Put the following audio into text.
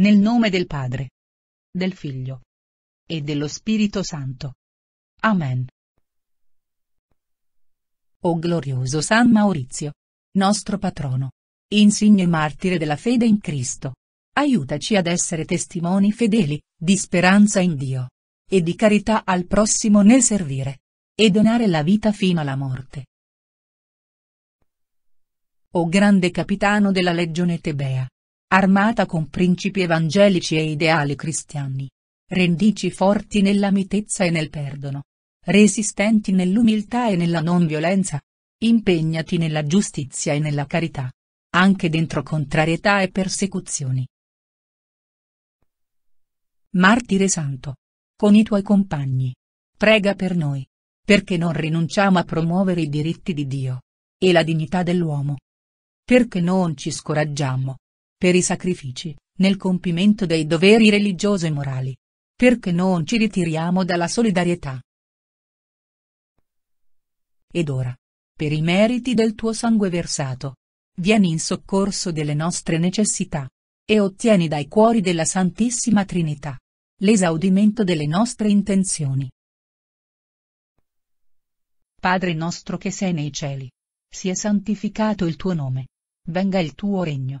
Nel nome del Padre, del Figlio e dello Spirito Santo. Amen. O glorioso San Maurizio, nostro patrono, insigne martire della fede in Cristo, aiutaci ad essere testimoni fedeli, di speranza in Dio, e di carità al prossimo nel servire, e donare la vita fino alla morte. O grande capitano della legione Tebea, armata con principi evangelici e ideali cristiani. Rendici forti nella mitezza e nel perdono. Resistenti nell'umiltà e nella non violenza. Impegnati nella giustizia e nella carità. Anche dentro contrarietà e persecuzioni. Martire Santo. Con i tuoi compagni. Prega per noi. Perché non rinunciamo a promuovere i diritti di Dio. E la dignità dell'uomo. Perché non ci scoraggiamo, per i sacrifici, nel compimento dei doveri religiosi e morali. Perché non ci ritiriamo dalla solidarietà? Ed ora, per i meriti del tuo sangue versato, vieni in soccorso delle nostre necessità e ottieni dai cuori della Santissima Trinità l'esaudimento delle nostre intenzioni. Padre nostro che sei nei cieli, sia santificato il tuo nome, venga il tuo regno